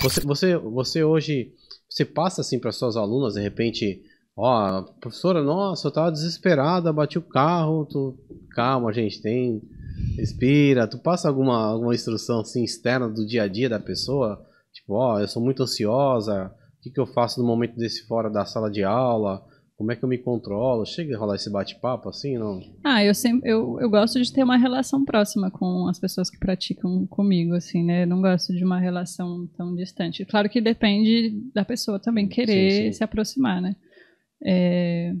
Você, você, você hoje, você passa assim para suas alunas, de repente, ó, professora, nossa, eu tava desesperada, bati o carro, tu, calma, gente, tem, respira, tu passa alguma, alguma instrução assim externa do dia a dia da pessoa, tipo, ó, eu sou muito ansiosa, o que, que eu faço no momento desse fora da sala de aula, como é que eu me controlo? Chega a rolar esse bate-papo assim, não? Ah, eu sempre eu, eu gosto de ter uma relação próxima com as pessoas que praticam comigo, assim, né? Eu não gosto de uma relação tão distante. Claro que depende da pessoa também querer sim, sim. se aproximar, né? É,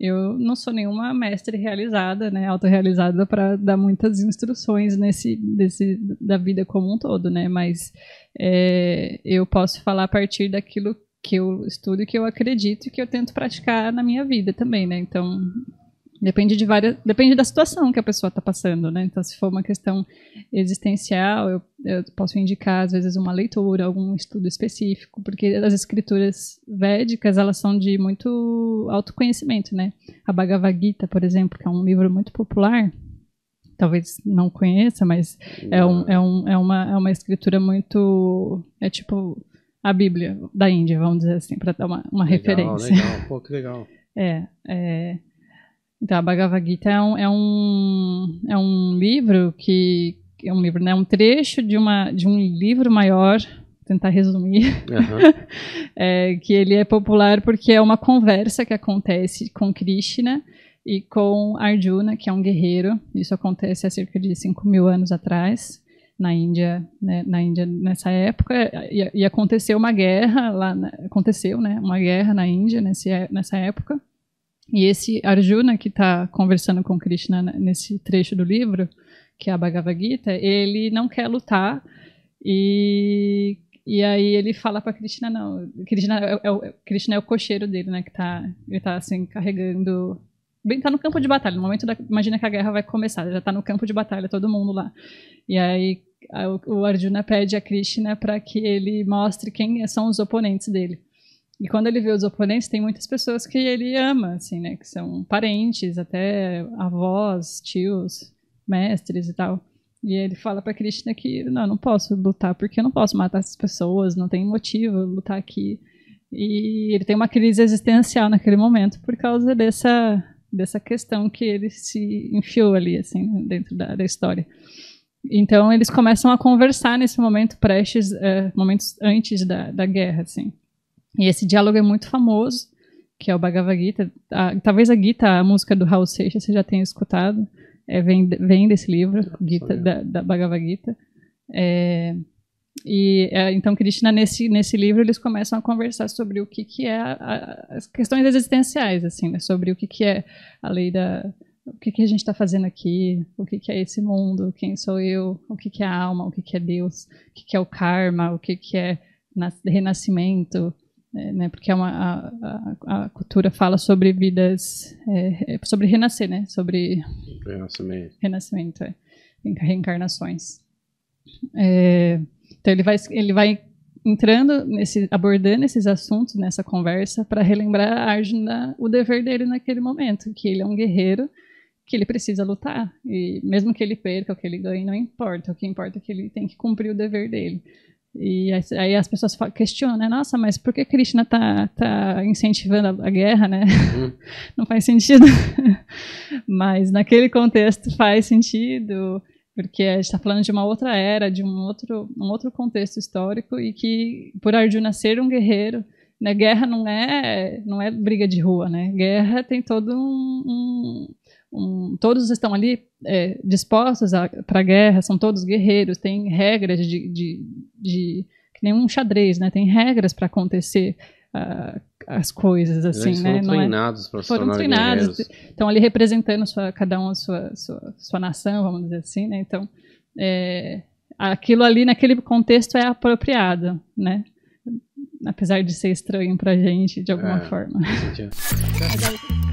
eu não sou nenhuma mestre realizada, né, autorrealizada para dar muitas instruções nesse desse da vida como um todo, né? Mas é, eu posso falar a partir daquilo que eu estudo e que eu acredito e que eu tento praticar na minha vida também, né? Então, depende de várias, depende da situação que a pessoa está passando, né? Então, se for uma questão existencial, eu, eu, posso indicar às vezes uma leitura, algum estudo específico, porque as escrituras védicas, elas são de muito autoconhecimento, né? A Bhagavad Gita, por exemplo, que é um livro muito popular, talvez não conheça, mas é, um, é, um, é, uma, é uma escritura muito é tipo a Bíblia da Índia, vamos dizer assim, para dar uma, uma legal, referência. Legal, pô, que legal. É, é, então, a Bhagavad Gita é um, é um, é um livro que é um livro, né? Um trecho de uma de um livro maior, tentar resumir, uhum. é, que ele é popular porque é uma conversa que acontece com Krishna e com Arjuna, que é um guerreiro. Isso acontece há cerca de 5 mil anos atrás na Índia, né, na Índia nessa época e, e aconteceu uma guerra lá, na, aconteceu, né, uma guerra na Índia nesse, nessa época. E esse Arjuna que está conversando com Krishna nesse trecho do livro, que é a Bhagavad Gita, ele não quer lutar e e aí ele fala para Krishna não, Krishna é, é, o, Krishna é o cocheiro dele, né, que tá ele está assim carregando bem, tá no campo de batalha. No momento da, imagina que a guerra vai começar, já tá no campo de batalha todo mundo lá. E aí o Arjuna pede a Krishna para que ele mostre quem são os oponentes dele. E quando ele vê os oponentes, tem muitas pessoas que ele ama, assim, né? Que são parentes, até avós, tios, mestres e tal. E ele fala para Krishna que não, não posso lutar porque eu não posso matar essas pessoas, não tem motivo lutar aqui. E ele tem uma crise existencial naquele momento por causa dessa dessa questão que ele se enfiou ali, assim, né? dentro da, da história. Então eles começam a conversar nesse momento prestes, é, momentos antes da, da guerra, assim. E esse diálogo é muito famoso, que é o Bhagavad Gita. A, talvez a Gita, a música do Raul Seixas, você já tenha escutado. É, vem, vem desse livro, Gita, da, da Bhagavad Gita. É, e é, então Krishna nesse nesse livro eles começam a conversar sobre o que que é a, a, as questões existenciais assim, né? sobre o que que é a lei da o que, que a gente está fazendo aqui, o que, que é esse mundo, quem sou eu, o que, que é a alma, o que, que é Deus, o que, que é o karma, o que, que é renascimento, é, né? Porque é uma, a, a, cultura fala sobre vidas, é, é, sobre renascer, né? Sobre renascimento, renascimento, é. reencarnações. É, então ele vai, ele vai entrando nesse, abordando esses assuntos nessa conversa para relembrar a Arjuna o dever dele naquele momento, que ele é um guerreiro que ele precisa lutar. E mesmo que ele perca, o que ele ganhe, não importa. O que importa é que ele tem que cumprir o dever dele. E aí as pessoas questionam, né? Nossa, mas por que Krishna tá, tá incentivando a, guerra, né? Uhum. Não faz sentido. mas naquele contexto faz sentido, porque a gente está falando de uma outra era, de um outro, um outro contexto histórico e que, por Arjuna ser um guerreiro, né, guerra não é, não é briga de rua, né? Guerra tem todo um um, todos estão ali é, dispostos para a guerra, são todos guerreiros, tem regras de, de, de nenhum xadrez, né? Tem regras para acontecer uh, as coisas assim, Eles né? É foram treinados é... para foram treinados, estão ali representando sua, cada um a sua, sua, sua nação, vamos dizer assim, né? Então, é, aquilo ali naquele contexto é apropriado, né? Apesar de ser estranho para gente de alguma é, forma.